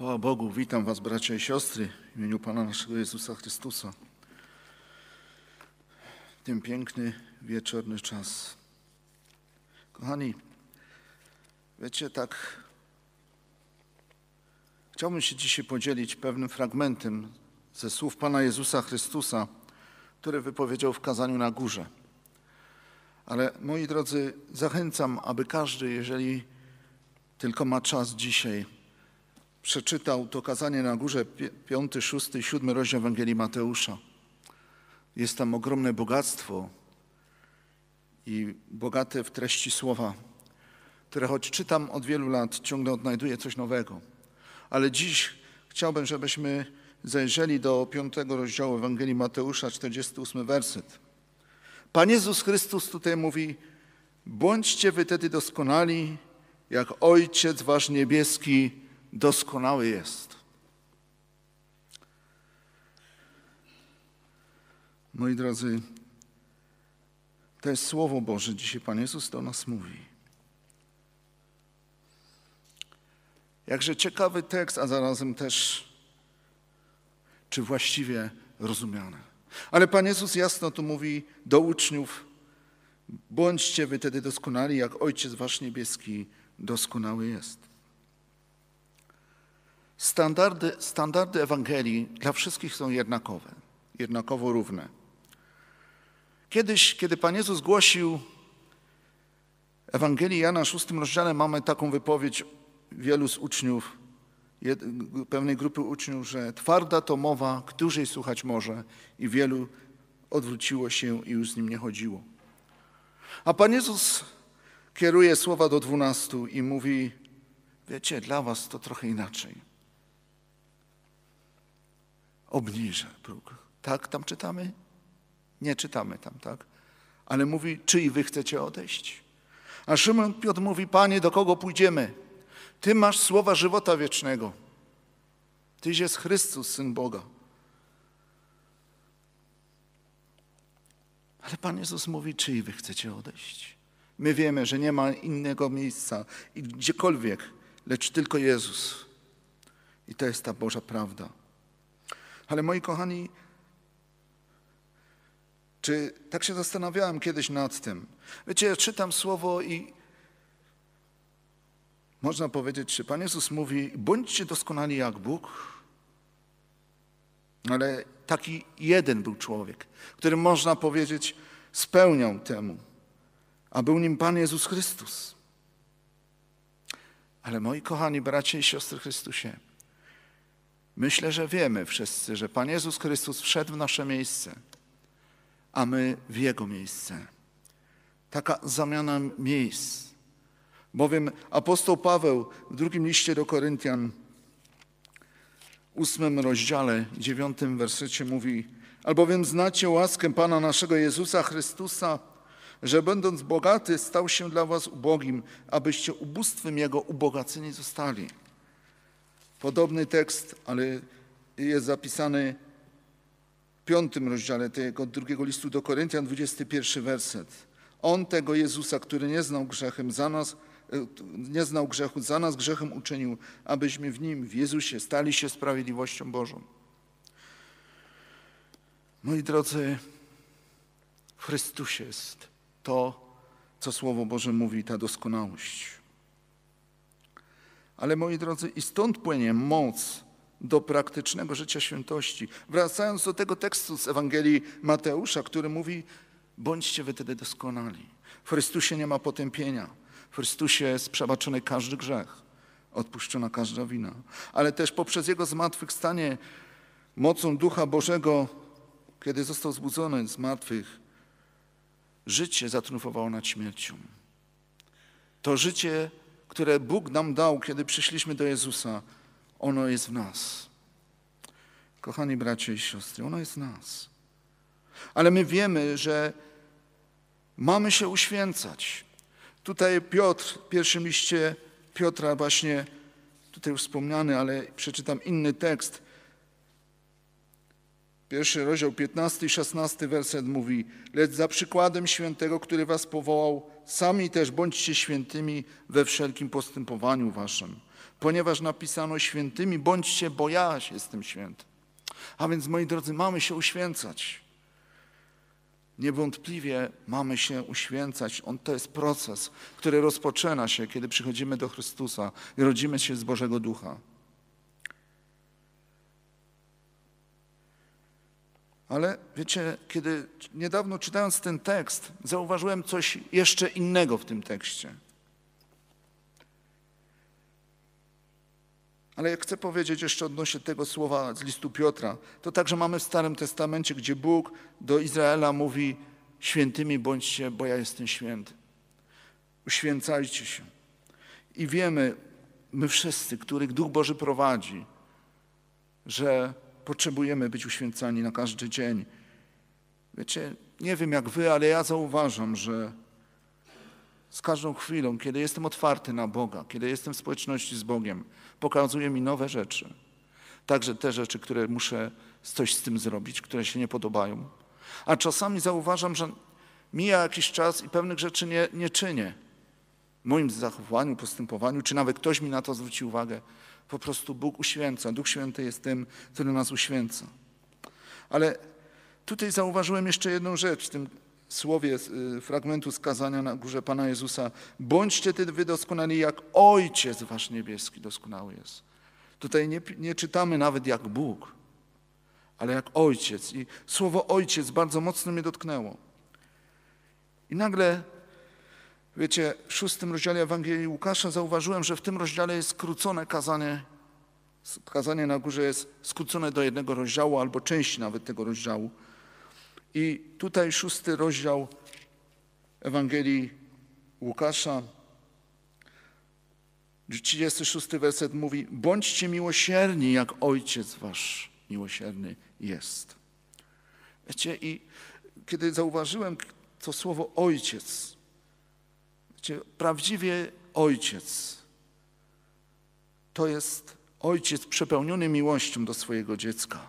Chwała Bogu, witam Was bracia i siostry w imieniu Pana naszego Jezusa Chrystusa. Ten piękny wieczorny czas. Kochani, wiecie tak, chciałbym się dzisiaj podzielić pewnym fragmentem ze słów Pana Jezusa Chrystusa, które wypowiedział w kazaniu na górze. Ale moi drodzy, zachęcam, aby każdy, jeżeli tylko ma czas dzisiaj, przeczytał to kazanie na górze, 5, 6 i 7 rozdział Ewangelii Mateusza. Jest tam ogromne bogactwo i bogate w treści słowa, które choć czytam od wielu lat, ciągle odnajduję coś nowego. Ale dziś chciałbym, żebyśmy zajrzeli do 5 rozdziału Ewangelii Mateusza, 48 werset. Pan Jezus Chrystus tutaj mówi, bądźcie wy tedy doskonali, jak Ojciec Wasz Niebieski doskonały jest. Moi drodzy, to jest Słowo Boże. Dzisiaj Pan Jezus do nas mówi. Jakże ciekawy tekst, a zarazem też czy właściwie rozumiany. Ale Pan Jezus jasno tu mówi do uczniów, bądźcie wy tedy doskonali, jak Ojciec Wasz Niebieski doskonały jest. Standardy, standardy Ewangelii dla wszystkich są jednakowe, jednakowo równe. Kiedyś, kiedy Pan Jezus głosił Ewangelii Jana w szóstym rozdziale, mamy taką wypowiedź wielu z uczniów, jed, pewnej grupy uczniów, że twarda to mowa, któż jej słuchać może i wielu odwróciło się i już z nim nie chodziło. A Pan Jezus kieruje słowa do dwunastu i mówi, wiecie, dla was to trochę inaczej obniża próg. Tak tam czytamy? Nie czytamy tam, tak? Ale mówi, czy i wy chcecie odejść? A Szymon Piotr mówi, Panie, do kogo pójdziemy? Ty masz słowa żywota wiecznego. Tyś jest Chrystus, Syn Boga. Ale Pan Jezus mówi, czy i wy chcecie odejść? My wiemy, że nie ma innego miejsca i gdziekolwiek, lecz tylko Jezus. I to jest ta Boża prawda. Ale moi kochani, czy tak się zastanawiałem kiedyś nad tym? Wiecie, ja czytam słowo i można powiedzieć, że Pan Jezus mówi: bądźcie doskonali jak Bóg, ale taki jeden był człowiek, który można powiedzieć spełniał temu, a był nim Pan Jezus Chrystus. Ale moi kochani bracia i siostry Chrystusie, Myślę, że wiemy wszyscy, że Pan Jezus Chrystus wszedł w nasze miejsce, a my w Jego miejsce. Taka zamiana miejsc. Bowiem apostoł Paweł w drugim liście do Koryntian, ósmym rozdziale, dziewiątym wersecie mówi: Albowiem znacie łaskę Pana naszego Jezusa Chrystusa, że będąc bogaty, stał się dla was ubogim, abyście ubóstwem Jego ubogaceni zostali. Podobny tekst, ale jest zapisany w piątym rozdziale tego drugiego listu do Koryntian, 21 werset. On tego Jezusa, który nie znał grzechem za nas, e, nie znał grzechu za nas, grzechem uczynił, abyśmy w Nim, w Jezusie, stali się sprawiedliwością Bożą. Moi drodzy, w Chrystusie jest to, co Słowo Boże mówi, ta doskonałość. Ale moi drodzy, i stąd płynie moc do praktycznego życia świętości. Wracając do tego tekstu z Ewangelii Mateusza, który mówi: bądźcie wy tedy doskonali. W Chrystusie nie ma potępienia. W Chrystusie jest przebaczony każdy grzech, odpuszczona każda wina. Ale też poprzez Jego zmartwychwstanie, mocą Ducha Bożego, kiedy został zbudzony z martwych, życie zatriumfowało nad śmiercią. To życie które Bóg nam dał, kiedy przyszliśmy do Jezusa, ono jest w nas. Kochani bracia i siostry, ono jest w nas. Ale my wiemy, że mamy się uświęcać. Tutaj Piotr, w pierwszym liście Piotra właśnie, tutaj już wspomniany, ale przeczytam inny tekst. Pierwszy rozdział 15 i 16 werset mówi, lecz za przykładem świętego, który was powołał, sami też bądźcie świętymi we wszelkim postępowaniu waszym, ponieważ napisano świętymi bądźcie, bo ja jestem święty. A więc, moi drodzy, mamy się uświęcać. Niewątpliwie mamy się uświęcać. On to jest proces, który rozpoczyna się, kiedy przychodzimy do Chrystusa i rodzimy się z Bożego Ducha. Ale wiecie, kiedy niedawno czytając ten tekst, zauważyłem coś jeszcze innego w tym tekście. Ale jak chcę powiedzieć jeszcze odnośnie tego słowa z listu Piotra, to także mamy w Starym Testamencie, gdzie Bóg do Izraela mówi: Świętymi bądźcie, bo ja jestem święty. Uświęcajcie się. I wiemy, my wszyscy, których Duch Boży prowadzi, że potrzebujemy być uświęcani na każdy dzień. Wiecie, nie wiem jak wy, ale ja zauważam, że z każdą chwilą, kiedy jestem otwarty na Boga, kiedy jestem w społeczności z Bogiem, pokazuje mi nowe rzeczy. Także te rzeczy, które muszę coś z tym zrobić, które się nie podobają. A czasami zauważam, że mija jakiś czas i pewnych rzeczy nie, nie czynię. W moim zachowaniu, postępowaniu, czy nawet ktoś mi na to zwróci uwagę, po prostu Bóg uświęca. Duch Święty jest tym, który nas uświęca. Ale tutaj zauważyłem jeszcze jedną rzecz w tym słowie y, fragmentu skazania na górze Pana Jezusa. Bądźcie ty wydoskonali jak Ojciec wasz niebieski doskonały jest. Tutaj nie, nie czytamy nawet jak Bóg, ale jak Ojciec. I słowo Ojciec bardzo mocno mnie dotknęło. I nagle Wiecie, w szóstym rozdziale Ewangelii Łukasza zauważyłem, że w tym rozdziale jest skrócone kazanie. Kazanie na górze jest skrócone do jednego rozdziału albo części nawet tego rozdziału. I tutaj szósty rozdział Ewangelii Łukasza, 36 werset mówi: Bądźcie miłosierni, jak ojciec wasz miłosierny jest. Wiecie, i kiedy zauważyłem to słowo ojciec, Wiecie, prawdziwie ojciec to jest ojciec przepełniony miłością do swojego dziecka,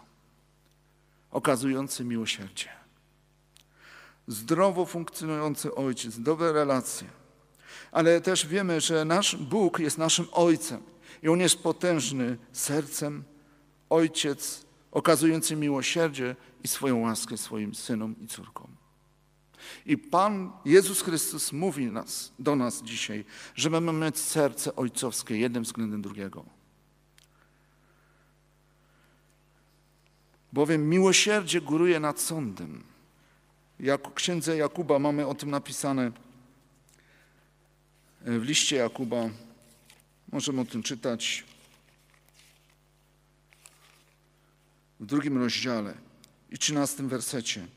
okazujący miłosierdzie. Zdrowo funkcjonujący ojciec, dobre relacje. Ale też wiemy, że nasz Bóg jest naszym ojcem i on jest potężny sercem, ojciec okazujący miłosierdzie i swoją łaskę swoim synom i córkom. I Pan Jezus Chrystus mówi nas, do nas dzisiaj, że mamy mieć serce ojcowskie jednym względem drugiego. Bowiem miłosierdzie góruje nad sądem. Jak księdze Jakuba mamy o tym napisane w liście Jakuba. Możemy o tym czytać w drugim rozdziale i trzynastym wersecie.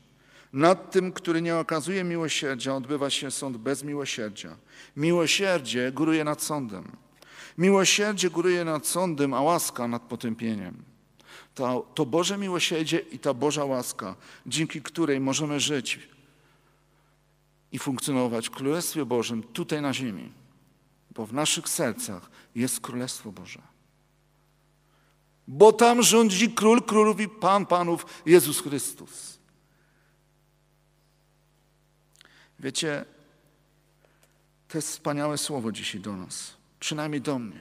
Nad tym, który nie okazuje miłosierdzia, odbywa się sąd bez miłosierdzia. Miłosierdzie góruje nad sądem. Miłosierdzie góruje nad sądem, a łaska nad potępieniem. To, to Boże miłosierdzie i ta Boża łaska, dzięki której możemy żyć i funkcjonować w Królestwie Bożym tutaj na ziemi, bo w naszych sercach jest Królestwo Boże. Bo tam rządzi Król Królów i Pan Panów Jezus Chrystus. Wiecie, to jest wspaniałe słowo dzisiaj do nas, przynajmniej do mnie.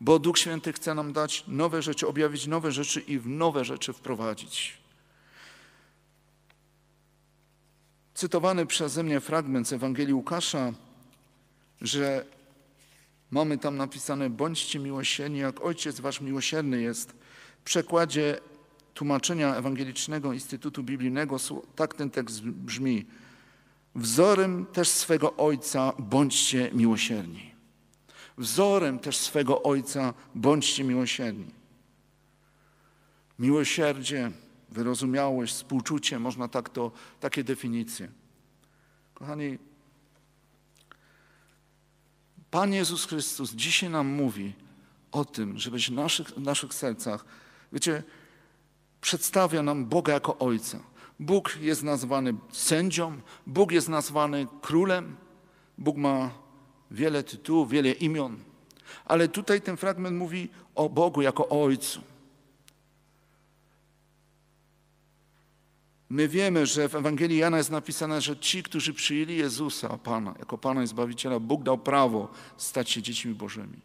Bo Duch Święty chce nam dać nowe rzeczy, objawić nowe rzeczy i w nowe rzeczy wprowadzić. Cytowany przeze mnie fragment z Ewangelii Łukasza, że mamy tam napisane: bądźcie miłosierni, jak Ojciec Wasz miłosierny jest. W przekładzie tłumaczenia ewangelicznego Instytutu Biblijnego tak ten tekst brzmi: Wzorem też swego Ojca bądźcie miłosierni. Wzorem też swego Ojca bądźcie miłosierni. Miłosierdzie, wyrozumiałość, współczucie, można tak to, takie definicje. Kochani, Pan Jezus Chrystus dzisiaj nam mówi o tym, żeby w naszych, w naszych sercach, wiecie, przedstawia nam Boga jako Ojca. Bóg jest nazwany sędzią, Bóg jest nazwany królem, Bóg ma wiele tytułów, wiele imion. Ale tutaj ten fragment mówi o Bogu jako o Ojcu. My wiemy, że w Ewangelii Jana jest napisane, że ci, którzy przyjęli Jezusa, Pana, jako Pana i Zbawiciela, Bóg dał prawo stać się dziećmi Bożymi.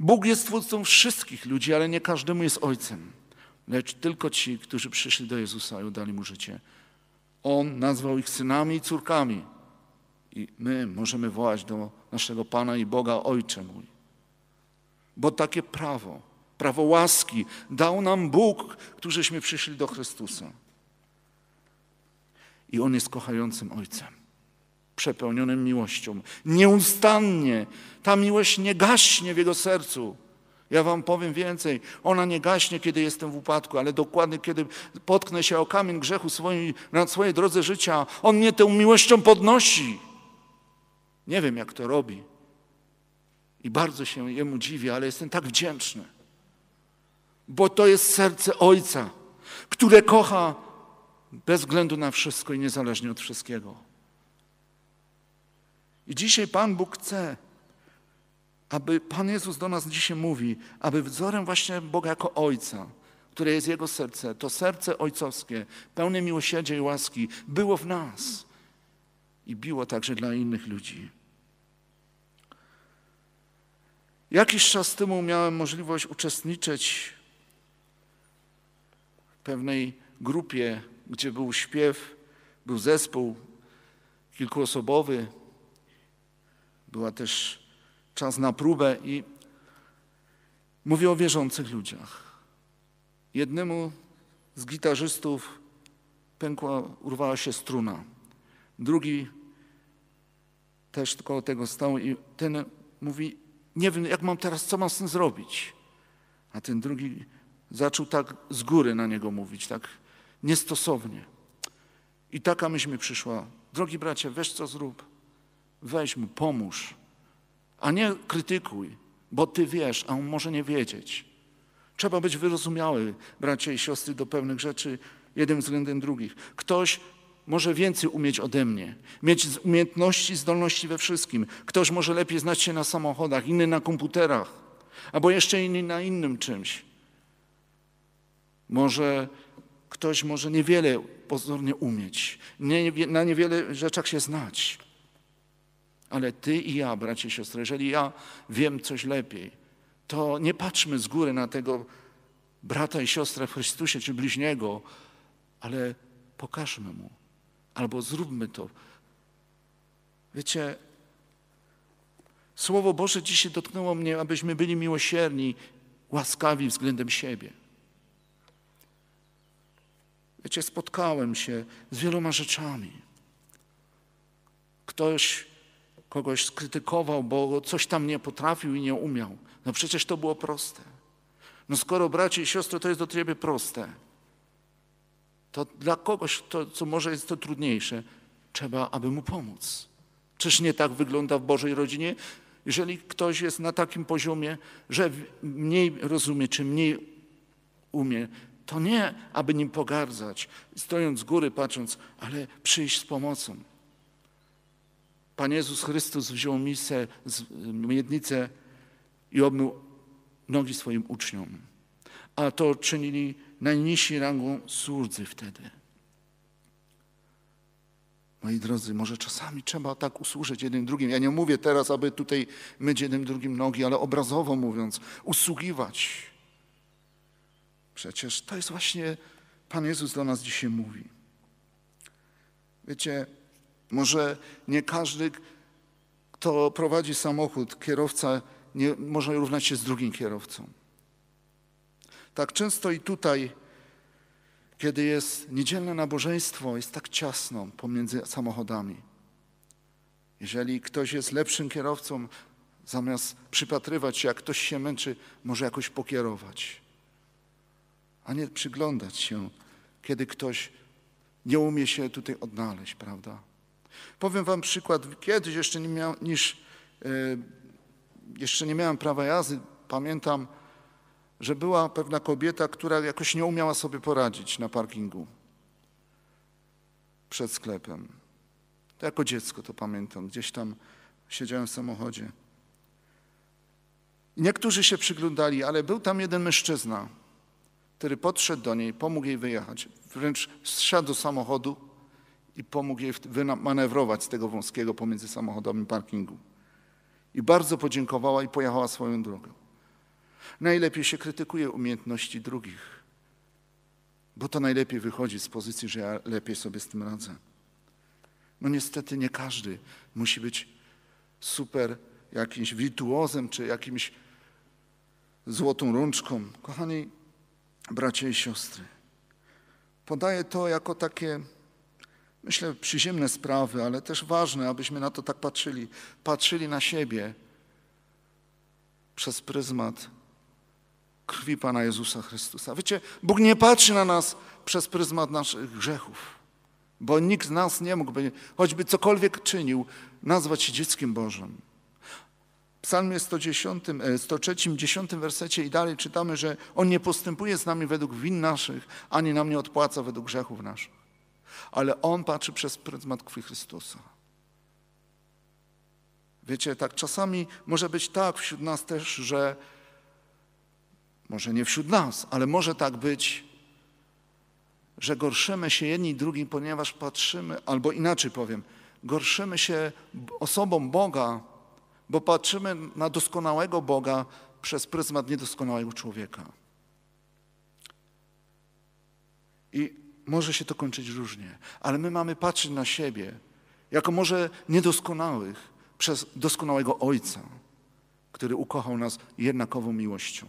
Bóg jest twórcą wszystkich ludzi, ale nie każdemu jest Ojcem lecz tylko ci, którzy przyszli do Jezusa i oddali mu życie. On nazwał ich synami i córkami. I my możemy wołać do naszego Pana i Boga Ojcze mój. Bo takie prawo, prawo łaski dał nam Bóg, którzyśmy przyszli do Chrystusa. I On jest kochającym Ojcem, przepełnionym miłością. Nieustannie ta miłość nie gaśnie w Jego sercu. Ja wam powiem więcej. Ona nie gaśnie, kiedy jestem w upadku, ale dokładnie, kiedy potknę się o kamień grzechu swojej, na swojej drodze życia, On mnie tą miłością podnosi. Nie wiem, jak to robi. I bardzo się Jemu dziwię, ale jestem tak wdzięczny. Bo to jest serce Ojca, które kocha bez względu na wszystko i niezależnie od wszystkiego. I dzisiaj Pan Bóg chce, aby Pan Jezus do nas dzisiaj mówi, aby wzorem właśnie Boga jako Ojca, które jest Jego serce, to serce ojcowskie, pełne miłosierdzia i łaski, było w nas i biło także dla innych ludzi. Jakiś czas temu miałem możliwość uczestniczyć w pewnej grupie, gdzie był śpiew, był zespół kilkuosobowy, była też czas na próbę i mówię o wierzących ludziach. Jednemu z gitarzystów pękła, urwała się struna. Drugi też tylko tego stał i ten mówi, nie wiem, jak mam teraz, co mam z tym zrobić? A ten drugi zaczął tak z góry na niego mówić, tak niestosownie. I taka myśl mi przyszła. Drogi bracie, weź co zrób. Weź mu, pomóż a nie krytykuj, bo ty wiesz, a on może nie wiedzieć. Trzeba być wyrozumiały, bracia i siostry, do pewnych rzeczy, jednym względem drugich. Ktoś może więcej umieć ode mnie, mieć umiejętności, zdolności we wszystkim. Ktoś może lepiej znać się na samochodach, inny na komputerach, albo jeszcze inny na innym czymś. Może ktoś może niewiele pozornie umieć, nie, na niewiele rzeczach się znać. Ale ty i ja, bracie i siostry, jeżeli ja wiem coś lepiej, to nie patrzmy z góry na tego brata i siostrę w Chrystusie czy bliźniego, ale pokażmy mu albo zróbmy to. Wiecie, Słowo Boże dzisiaj dotknęło mnie, abyśmy byli miłosierni, łaskawi względem siebie. Wiecie, spotkałem się z wieloma rzeczami. Ktoś kogoś skrytykował, bo coś tam nie potrafił i nie umiał. No przecież to było proste. No skoro bracie i siostry to jest do ciebie proste, to dla kogoś, to, co może jest to trudniejsze, trzeba, aby mu pomóc. Czyż nie tak wygląda w Bożej rodzinie? Jeżeli ktoś jest na takim poziomie, że mniej rozumie czy mniej umie, to nie, aby nim pogardzać, stojąc z góry, patrząc, ale przyjść z pomocą. Pan Jezus Chrystus wziął misę, y, miednicę i obmył nogi swoim uczniom. A to czynili najniżsi rangą słudzy wtedy. Moi drodzy, może czasami trzeba tak usłużyć jednym drugim. Ja nie mówię teraz, aby tutaj myć jednym drugim nogi, ale obrazowo mówiąc, usługiwać. Przecież to jest właśnie Pan Jezus do nas dzisiaj mówi. Wiecie, może nie każdy, kto prowadzi samochód, kierowca, nie, może równać się z drugim kierowcą. Tak często i tutaj, kiedy jest niedzielne nabożeństwo, jest tak ciasno pomiędzy samochodami. Jeżeli ktoś jest lepszym kierowcą, zamiast przypatrywać się, jak ktoś się męczy, może jakoś pokierować, a nie przyglądać się, kiedy ktoś nie umie się tutaj odnaleźć, prawda? Powiem wam przykład, kiedyś jeszcze nie, miał, niż, e, jeszcze nie miałem prawa jazdy, pamiętam, że była pewna kobieta, która jakoś nie umiała sobie poradzić na parkingu przed sklepem. To jako dziecko to pamiętam, gdzieś tam siedziałem w samochodzie. Niektórzy się przyglądali, ale był tam jeden mężczyzna, który podszedł do niej, pomógł jej wyjechać. Wręcz zsiadł do samochodu, i pomógł jej wymanewrować z tego wąskiego pomiędzy samochodami parkingu. I bardzo podziękowała i pojechała swoją drogą. Najlepiej się krytykuje umiejętności drugich, bo to najlepiej wychodzi z pozycji, że ja lepiej sobie z tym radzę. No niestety nie każdy musi być super jakimś wirtuozem czy jakimś złotą rączką. Kochani bracia i siostry, podaję to jako takie myślę, przyziemne sprawy, ale też ważne, abyśmy na to tak patrzyli. Patrzyli na siebie przez pryzmat krwi Pana Jezusa Chrystusa. Wiecie, Bóg nie patrzy na nas przez pryzmat naszych grzechów, bo nikt z nas nie mógłby, choćby cokolwiek czynił, nazwać się dzieckiem Bożym. W psalmie 110, 103, 10 wersecie i dalej czytamy, że On nie postępuje z nami według win naszych, ani nam nie odpłaca według grzechów naszych ale on patrzy przez pryzmat krwi Chrystusa. Wiecie, tak czasami może być tak wśród nas też, że może nie wśród nas, ale może tak być, że gorszymy się jedni drugim, ponieważ patrzymy, albo inaczej powiem, gorszymy się osobą Boga, bo patrzymy na doskonałego Boga przez pryzmat niedoskonałego człowieka. I może się to kończyć różnie, ale my mamy patrzeć na siebie jako może niedoskonałych przez doskonałego Ojca, który ukochał nas jednakową miłością.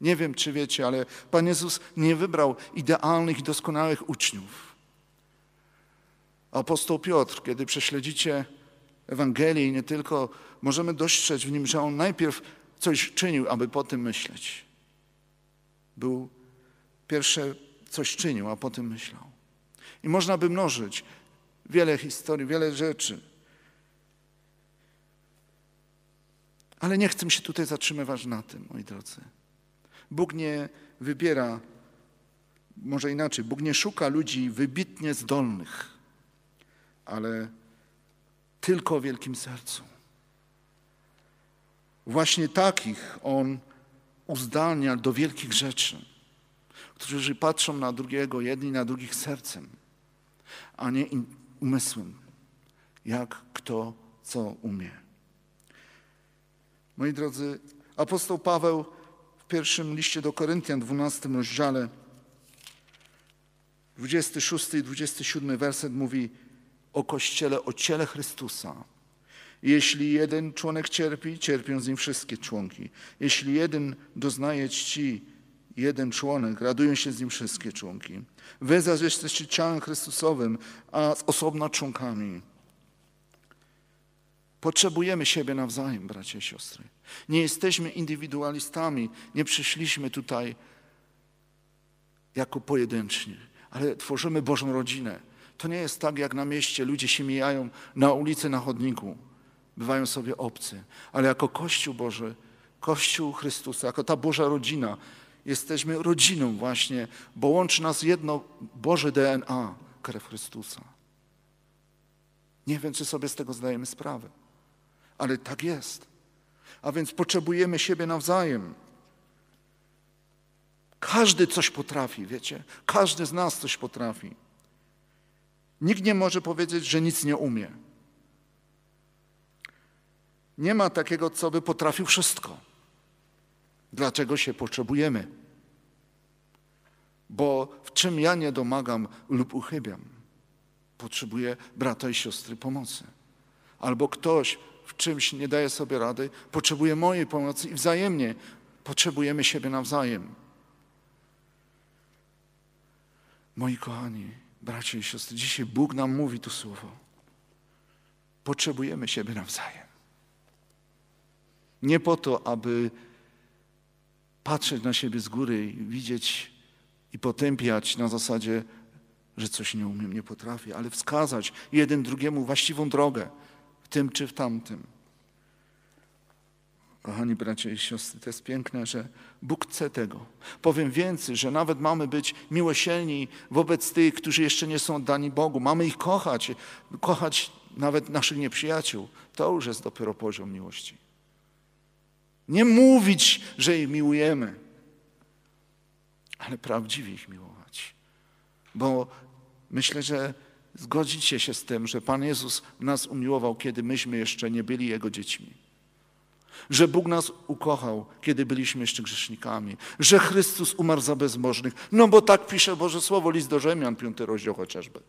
Nie wiem, czy wiecie, ale Pan Jezus nie wybrał idealnych i doskonałych uczniów. Apostoł Piotr, kiedy prześledzicie Ewangelię i nie tylko, możemy dostrzec w nim, że on najpierw coś czynił, aby potem myśleć. Był pierwsze coś czynił, a potem myślał. I można by mnożyć wiele historii, wiele rzeczy. Ale nie chcę się tutaj zatrzymywać na tym, moi drodzy. Bóg nie wybiera, może inaczej, Bóg nie szuka ludzi wybitnie zdolnych, ale tylko o wielkim sercu. Właśnie takich On uzdalnia do wielkich rzeczy którzy patrzą na drugiego, jedni na drugich sercem, a nie umysłem, jak kto co umie. Moi drodzy, apostoł Paweł w pierwszym liście do Koryntian, 12 rozdziale, 26 i 27 werset mówi o Kościele, o ciele Chrystusa. Jeśli jeden członek cierpi, cierpią z nim wszystkie członki. Jeśli jeden doznaje czci, jeden członek, radują się z nim wszystkie członki. Wy zaś jesteście ciałem Chrystusowym, a z osobna członkami. Potrzebujemy siebie nawzajem, bracia i siostry. Nie jesteśmy indywidualistami, nie przyszliśmy tutaj jako pojedynczni, ale tworzymy Bożą rodzinę. To nie jest tak, jak na mieście ludzie się mijają na ulicy, na chodniku. Bywają sobie obcy, ale jako Kościół Boży, Kościół Chrystusa, jako ta Boża rodzina, Jesteśmy rodziną właśnie, bo łączy nas jedno Boże DNA, krew Chrystusa. Nie wiem, czy sobie z tego zdajemy sprawę, ale tak jest. A więc potrzebujemy siebie nawzajem. Każdy coś potrafi, wiecie? Każdy z nas coś potrafi. Nikt nie może powiedzieć, że nic nie umie. Nie ma takiego, co by potrafił wszystko. Dlaczego się potrzebujemy? Bo w czym ja nie domagam lub uchybiam, potrzebuję brata i siostry pomocy. Albo ktoś w czymś nie daje sobie rady, potrzebuje mojej pomocy i wzajemnie potrzebujemy siebie nawzajem. Moi kochani, bracia i siostry, dzisiaj Bóg nam mówi to słowo. Potrzebujemy siebie nawzajem. Nie po to, aby patrzeć na siebie z góry i widzieć i potępiać na zasadzie, że coś nie umiem, nie potrafię, ale wskazać jeden drugiemu właściwą drogę w tym czy w tamtym. Kochani bracia i siostry, to jest piękne, że Bóg chce tego. Powiem więcej, że nawet mamy być miłosierni wobec tych, którzy jeszcze nie są dani Bogu. Mamy ich kochać, kochać nawet naszych nieprzyjaciół. To już jest dopiero poziom miłości. Nie mówić, że je miłujemy, ale prawdziwie ich miłować. Bo myślę, że zgodzicie się z tym, że Pan Jezus nas umiłował, kiedy myśmy jeszcze nie byli Jego dziećmi. Że Bóg nas ukochał, kiedy byliśmy jeszcze grzesznikami. Że Chrystus umarł za bezbożnych. No bo tak pisze Boże Słowo, list do Rzymian, piąty rozdział chociażby.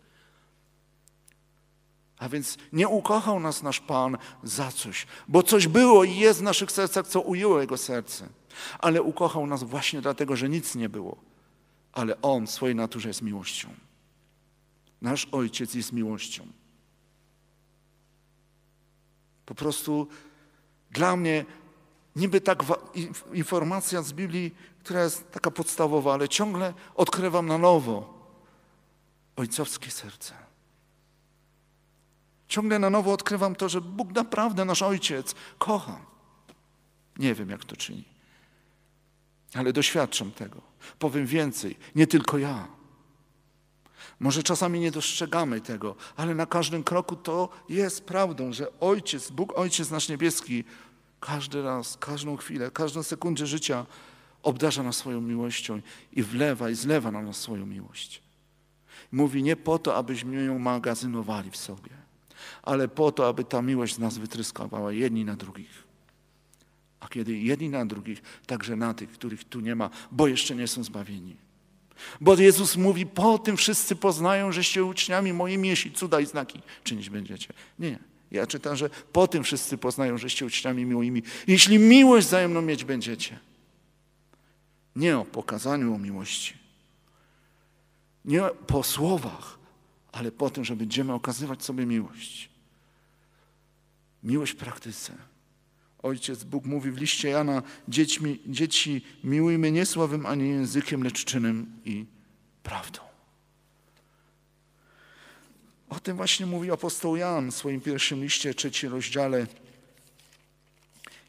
A więc nie ukochał nas nasz Pan za coś, bo coś było i jest w naszych sercach, co ujęło Jego serce. Ale ukochał nas właśnie dlatego, że nic nie było. Ale On w swojej naturze jest miłością. Nasz Ojciec jest miłością. Po prostu dla mnie niby tak informacja z Biblii, która jest taka podstawowa, ale ciągle odkrywam na nowo ojcowskie serce. Ciągle na nowo odkrywam to, że Bóg naprawdę, nasz Ojciec, kocha. Nie wiem, jak to czyni, ale doświadczam tego. Powiem więcej, nie tylko ja. Może czasami nie dostrzegamy tego, ale na każdym kroku to jest prawdą, że Ojciec, Bóg Ojciec nasz niebieski, każdy raz, każdą chwilę, każdą sekundę życia obdarza nas swoją miłością i wlewa i zlewa na nas swoją miłość. Mówi nie po to, abyśmy ją magazynowali w sobie, ale po to, aby ta miłość z nas wytryskowała jedni na drugich. A kiedy jedni na drugich, także na tych, których tu nie ma, bo jeszcze nie są zbawieni. Bo Jezus mówi, po tym wszyscy poznają, żeście uczniami moimi, jeśli cuda i znaki czynić będziecie. Nie. Ja czytam, że po tym wszyscy poznają, żeście uczniami moimi, jeśli miłość wzajemną mieć będziecie. Nie o pokazaniu o miłości. Nie po słowach, ale po tym, że będziemy okazywać sobie miłość. Miłość w praktyce. Ojciec Bóg mówi w liście Jana, dzieci, dzieci miłujmy nie słowem ani językiem, lecz czynem i prawdą. O tym właśnie mówi apostoł Jan w swoim pierwszym liście, trzecim rozdziale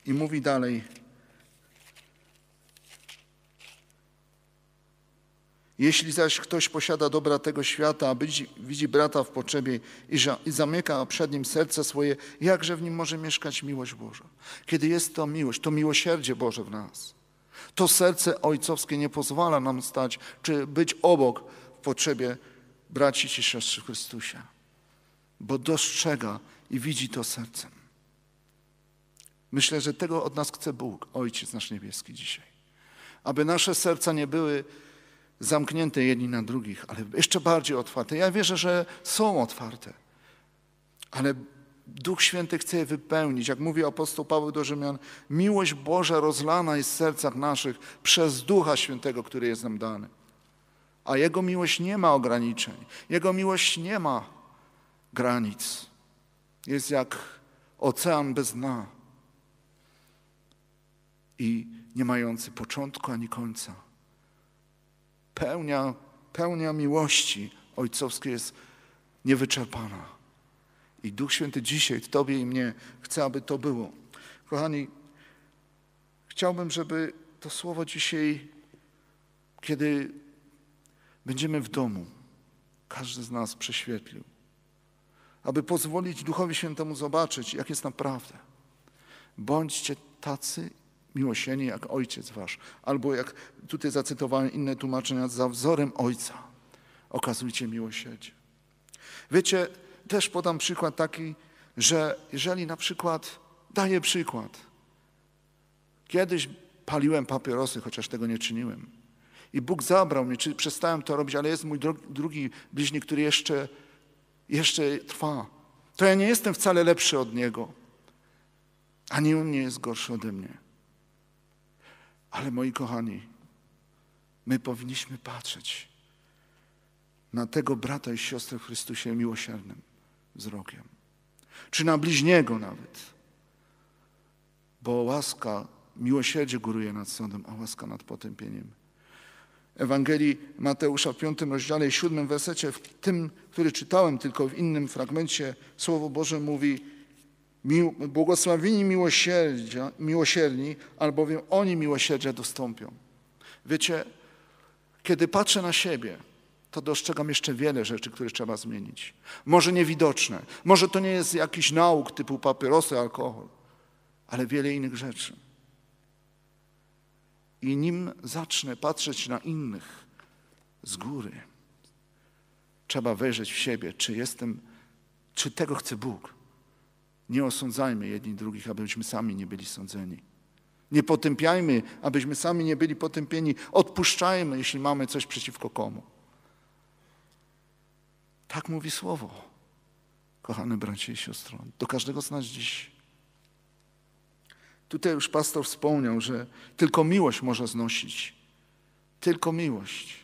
i mówi dalej, Jeśli zaś ktoś posiada dobra tego świata, a widzi, brata w potrzebie i, zamyka przed nim serce swoje, jakże w nim może mieszkać miłość Boża? Kiedy jest to miłość, to miłosierdzie Boże w nas. To serce ojcowskie nie pozwala nam stać czy być obok w potrzebie braci czy siostry Chrystusia, bo dostrzega i widzi to sercem. Myślę, że tego od nas chce Bóg, Ojciec nasz niebieski dzisiaj. Aby nasze serca nie były zamknięte jedni na drugich, ale jeszcze bardziej otwarte. Ja wierzę, że są otwarte, ale Duch Święty chce je wypełnić. Jak mówi apostoł Paweł do Rzymian, miłość Boża rozlana jest w sercach naszych przez Ducha Świętego, który jest nam dany. A Jego miłość nie ma ograniczeń. Jego miłość nie ma granic. Jest jak ocean bez dna i nie mający początku ani końca pełnia, pełnia miłości ojcowskiej jest niewyczerpana. I Duch Święty dzisiaj w Tobie i mnie chce, aby to było. Kochani, chciałbym, żeby to słowo dzisiaj, kiedy będziemy w domu, każdy z nas prześwietlił, aby pozwolić Duchowi Świętemu zobaczyć, jak jest naprawdę. Bądźcie tacy miłosiernie jak Ojciec Wasz. Albo jak tutaj zacytowałem inne tłumaczenia, za wzorem Ojca okazujcie miłosierdzie. Wiecie, też podam przykład taki, że jeżeli na przykład, daję przykład, kiedyś paliłem papierosy, chociaż tego nie czyniłem. I Bóg zabrał mnie, czy przestałem to robić, ale jest mój drugi bliźni, który jeszcze, jeszcze trwa. To ja nie jestem wcale lepszy od niego, ani on nie jest gorszy ode mnie. Ale moi kochani, my powinniśmy patrzeć na tego brata i siostrę w Chrystusie miłosiernym wzrokiem, czy na bliźniego nawet, bo łaska, miłosierdzie góruje nad sądem, a łaska nad potępieniem. Ewangelii Mateusza w 5 rozdziale i 7 wersecie, w tym, który czytałem, tylko w innym fragmencie, Słowo Boże mówi, Błogosławieni miłosierdzia, miłosierni, albowiem oni miłosierdzia dostąpią. Wiecie, kiedy patrzę na siebie, to dostrzegam jeszcze wiele rzeczy, które trzeba zmienić. Może niewidoczne, może to nie jest jakiś nauk typu papierosy, alkohol, ale wiele innych rzeczy. I nim zacznę patrzeć na innych z góry, trzeba wejrzeć w siebie, czy jestem, czy tego chce Bóg. Nie osądzajmy jedni drugich, abyśmy sami nie byli sądzeni. Nie potępiajmy, abyśmy sami nie byli potępieni. Odpuszczajmy, jeśli mamy coś przeciwko komu. Tak mówi słowo, kochane braci i siostro, do każdego z nas dziś. Tutaj już pastor wspomniał, że tylko miłość może znosić. Tylko miłość.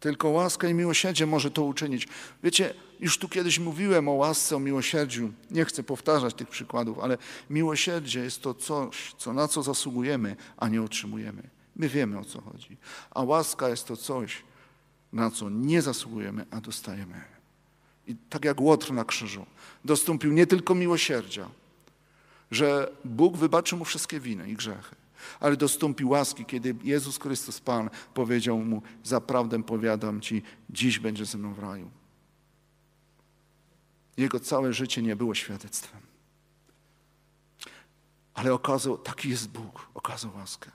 Tylko łaska i miłosierdzie może to uczynić. Wiecie, już tu kiedyś mówiłem o łasce, o miłosierdziu. Nie chcę powtarzać tych przykładów, ale miłosierdzie jest to coś, co, na co zasługujemy, a nie otrzymujemy. My wiemy o co chodzi. A łaska jest to coś, na co nie zasługujemy, a dostajemy. I tak jak Łotr na krzyżu dostąpił nie tylko miłosierdzia, że Bóg wybaczy mu wszystkie winy i grzechy, ale dostąpił łaski, kiedy Jezus Chrystus Pan powiedział mu: Zaprawdę powiadam ci, dziś będzie ze mną w raju. Jego całe życie nie było świadectwem. Ale okazał, taki jest Bóg, okazał łaskę.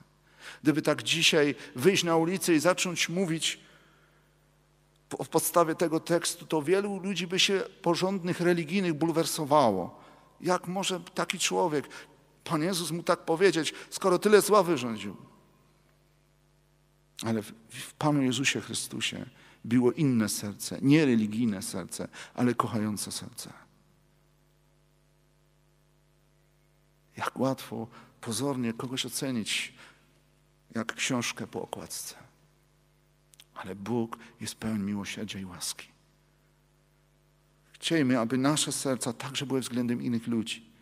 Gdyby tak dzisiaj wyjść na ulicę i zacząć mówić w podstawie tego tekstu, to wielu ludzi by się porządnych, religijnych bulwersowało. Jak może taki człowiek, Pan Jezus mu tak powiedzieć, skoro tyle zła wyrządził. Ale w, w Panu Jezusie Chrystusie było inne serce, nie religijne serce, ale kochające serce. Jak łatwo pozornie kogoś ocenić, jak książkę po okładce. Ale Bóg jest pełen miłosierdzia i łaski. Chciejmy, aby nasze serca także były względem innych ludzi.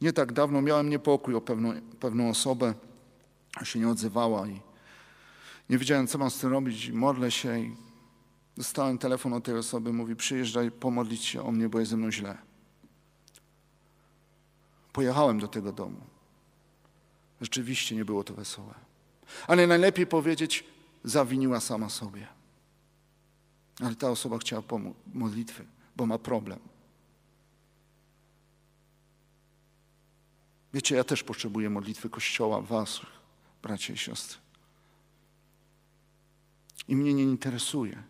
Nie tak dawno miałem niepokój o pewną, pewną osobę, się nie odzywała i nie wiedziałem, co mam z tym robić. Modlę się i dostałem telefon od tej osoby, mówi przyjeżdżaj pomodlić się o mnie, bo jest ze mną źle. Pojechałem do tego domu. Rzeczywiście nie było to wesołe. Ale najlepiej powiedzieć, zawiniła sama sobie. Ale ta osoba chciała modlitwy, bo ma problem. Wiecie, ja też potrzebuję modlitwy Kościoła, was, bracia i siostry. I mnie nie interesuje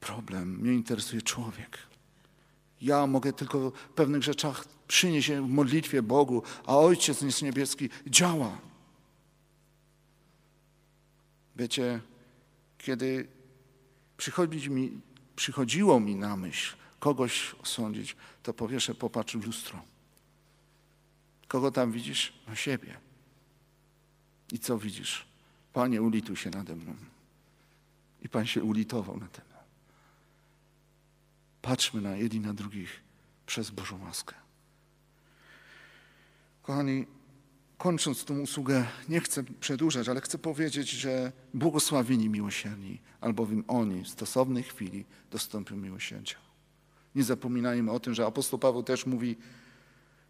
problem, mnie interesuje człowiek. Ja mogę tylko w pewnych rzeczach przynieść w modlitwie Bogu, a Ojciec jest niebieski działa. Wiecie, kiedy przychodzi mi, przychodziło mi na myśl, kogoś osądzić, to powieszę, popatrz w lustro. Kogo tam widzisz? Na siebie. I co widzisz? Panie, ulituj się nade mną. I Pan się ulitował na tym. Patrzmy na jedni na drugich przez Bożą łaskę. Kochani, kończąc tą usługę, nie chcę przedłużać, ale chcę powiedzieć, że błogosławieni miłosierni, albowiem oni w stosownej chwili dostąpią miłosierdzia. Nie zapominajmy o tym, że apostoł Paweł też mówi,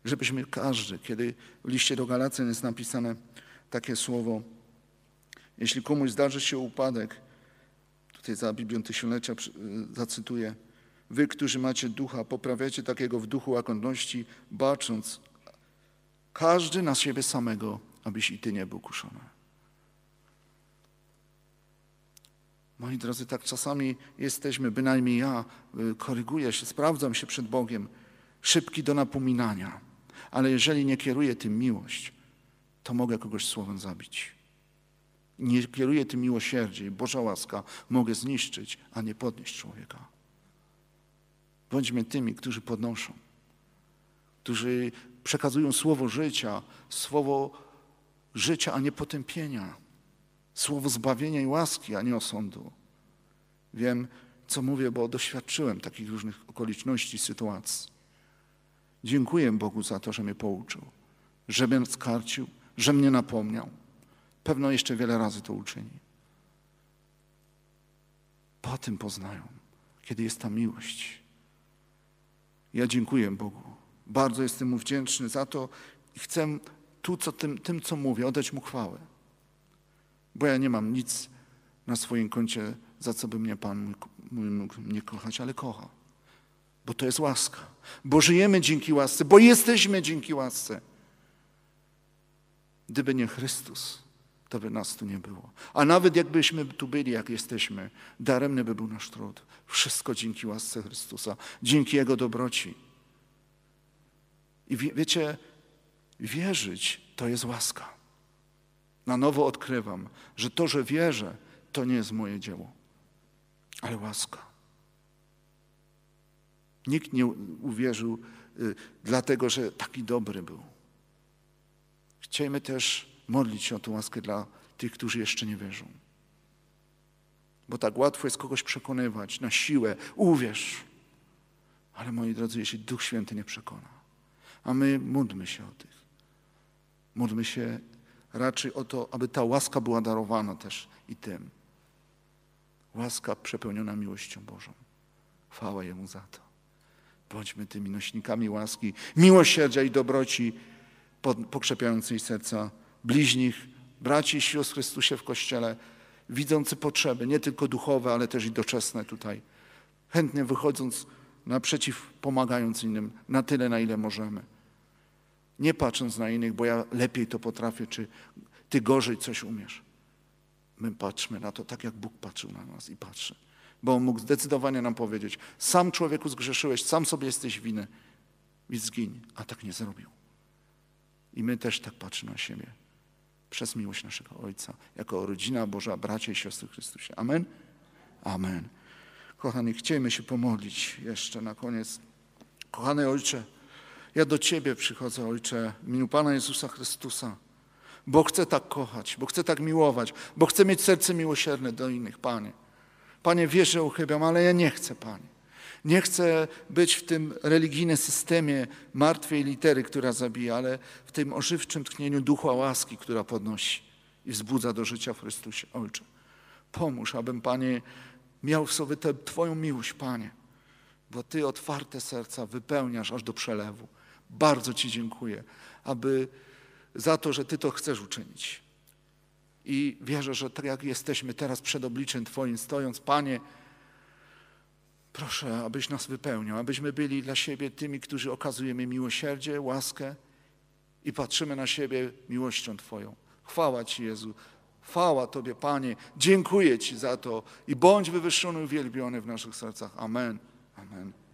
żebyśmy każdy, kiedy w liście do Galacjan jest napisane takie słowo, jeśli komuś zdarzy się upadek, tutaj za Biblią Tysiąclecia e, zacytuję, wy, którzy macie ducha, poprawiacie takiego w duchu łagodności, bacząc każdy na siebie samego, abyś i ty nie był kuszony. Moi drodzy, tak czasami jesteśmy, bynajmniej ja y, koryguję się, sprawdzam się przed Bogiem, szybki do napominania, ale jeżeli nie kieruję tym miłość, to mogę kogoś słowem zabić. Nie kieruję tym miłosierdzie i Boża łaska mogę zniszczyć, a nie podnieść człowieka. Bądźmy tymi, którzy podnoszą, którzy przekazują słowo życia, słowo życia, a nie potępienia słowo zbawienia i łaski, a nie osądu. Wiem, co mówię, bo doświadczyłem takich różnych okoliczności, sytuacji. Dziękuję Bogu za to, że mnie pouczył, że mnie skarcił, że mnie napomniał. Pewno jeszcze wiele razy to uczyni. Po tym poznają, kiedy jest ta miłość. Ja dziękuję Bogu. Bardzo jestem Mu wdzięczny za to i chcę tu, co tym, tym, co mówię, oddać Mu chwałę bo ja nie mam nic na swoim koncie, za co by mnie Pan mógł mnie kochać, ale kocha. Bo to jest łaska. Bo żyjemy dzięki łasce, bo jesteśmy dzięki łasce. Gdyby nie Chrystus, to by nas tu nie było. A nawet jakbyśmy tu byli, jak jesteśmy, daremny by był nasz trud. Wszystko dzięki łasce Chrystusa, dzięki Jego dobroci. I wie, wiecie, wierzyć to jest łaska. Na nowo odkrywam, że to, że wierzę, to nie jest moje dzieło, ale łaska. Nikt nie uwierzył y, dlatego, że taki dobry był. Chcemy też modlić się o tę łaskę dla tych, którzy jeszcze nie wierzą. Bo tak łatwo jest kogoś przekonywać na siłę. Uwierz. Ale moi drodzy, jeśli Duch Święty nie przekona, a my módlmy się o tych. Módlmy się raczej o to, aby ta łaska była darowana też i tym. Łaska przepełniona miłością Bożą. Chwała Jemu za to. Bądźmy tymi nośnikami łaski, miłosierdzia i dobroci pokrzepiającej serca bliźnich, braci i sióstr Chrystusie w Kościele, widzący potrzeby, nie tylko duchowe, ale też i doczesne tutaj. Chętnie wychodząc naprzeciw, pomagając innym na tyle, na ile możemy. Nie patrząc na innych, bo ja lepiej to potrafię, czy ty gorzej coś umiesz. My patrzmy na to tak, jak Bóg patrzył na nas i patrzy. Bo On mógł zdecydowanie nam powiedzieć: Sam człowieku zgrzeszyłeś, sam sobie jesteś winny, więc zgiń. A tak nie zrobił. I my też tak patrzymy na siebie. Przez miłość naszego Ojca, jako rodzina Boża, bracia i siostry Chrystusie. Amen? Amen. Kochani, chcielibyśmy się pomodlić jeszcze na koniec. Kochany Ojcze, ja do Ciebie przychodzę, Ojcze, w imieniu Pana Jezusa Chrystusa, bo chcę tak kochać, bo chcę tak miłować, bo chcę mieć serce miłosierne do innych, Panie. Panie, wiesz, że uchybiam, ale ja nie chcę, Panie. Nie chcę być w tym religijnym systemie martwej litery, która zabija, ale w tym ożywczym tchnieniu ducha łaski, która podnosi i wzbudza do życia w Chrystusie. Ojcze, pomóż, abym, Panie, miał w sobie tę Twoją miłość, Panie, bo Ty otwarte serca wypełniasz aż do przelewu bardzo Ci dziękuję, aby za to, że Ty to chcesz uczynić. I wierzę, że tak jak jesteśmy teraz przed obliczem Twoim stojąc, Panie, proszę, abyś nas wypełniał, abyśmy byli dla siebie tymi, którzy okazujemy miłosierdzie, łaskę i patrzymy na siebie miłością Twoją. Chwała Ci, Jezu. Chwała Tobie, Panie. Dziękuję Ci za to i bądź wywyższony, uwielbiony w naszych sercach. Amen. Amen.